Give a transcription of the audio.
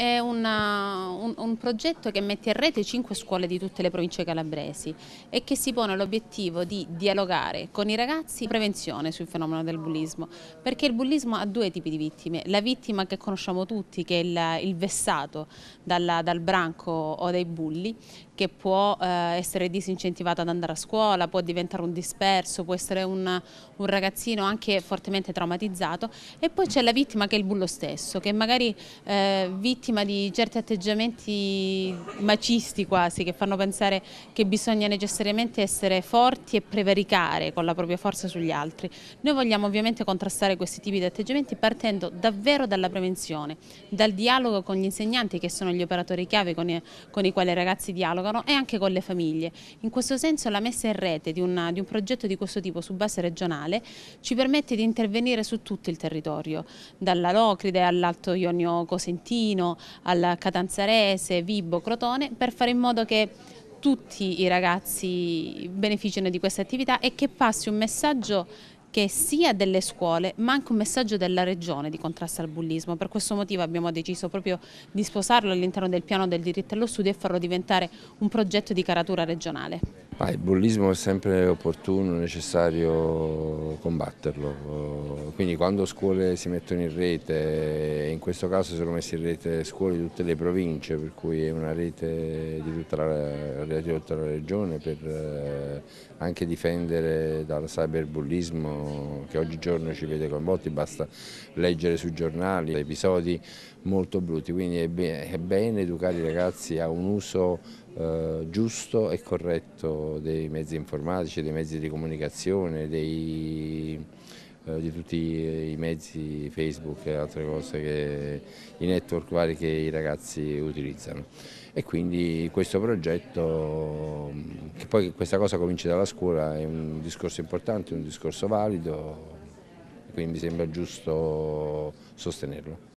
È una, un, un, progetto che mette in rete cinque scuole di tutte le province calabresi e che si pone l'obiettivo di dialogare con i ragazzi prevenzione sul fenomeno del bullismo, perché il bullismo ha due tipi di vittime, la vittima che conosciamo tutti, che è il, il vessato dalla, dal branco o dai bulli, che può eh, essere disincentivato ad andare a scuola, può diventare un disperso, può essere un, un ragazzino anche fortemente traumatizzato e poi c'è la vittima che è il bullo stesso, che magari eh, vittima vittima di certi atteggiamenti macisti quasi che fanno pensare che bisogna necessariamente essere forti e prevaricare con la propria forza sugli altri. Noi vogliamo ovviamente contrastare questi tipi di atteggiamenti partendo davvero dalla prevenzione, dal dialogo con gli insegnanti che sono gli operatori chiave con i, con i quali i ragazzi dialogano e anche con le famiglie. In questo senso la messa in rete di, una, di un progetto di questo tipo su base regionale ci permette di intervenire su tutto il territorio, dalla Locride all'Alto Ionio Cosentino, al Catanzarese, Vibo, Crotone per fare in modo che tutti i ragazzi beneficino di questa attività e che passi un messaggio che sia delle scuole ma anche un messaggio della regione di contrasto al bullismo. Per questo motivo abbiamo deciso proprio di sposarlo all'interno del piano del diritto allo studio e farlo diventare un progetto di caratura regionale. Ah, il bullismo è sempre opportuno, necessario combatterlo, quindi quando scuole si mettono in rete, in questo caso sono messe in rete scuole di tutte le province, per cui è una rete di tutta la, di tutta la regione per anche difendere dal cyberbullismo che oggigiorno ci vede coinvolti, basta leggere sui giornali episodi molto brutti, quindi è, be è bene educare i ragazzi a un uso eh, giusto e corretto dei mezzi informatici, dei mezzi di comunicazione, dei eh, di tutti i mezzi Facebook e altre cose, che, i network vari che i ragazzi utilizzano. E quindi questo progetto, che poi questa cosa comincia dalla scuola, è un discorso importante, un discorso valido, quindi mi sembra giusto sostenerlo.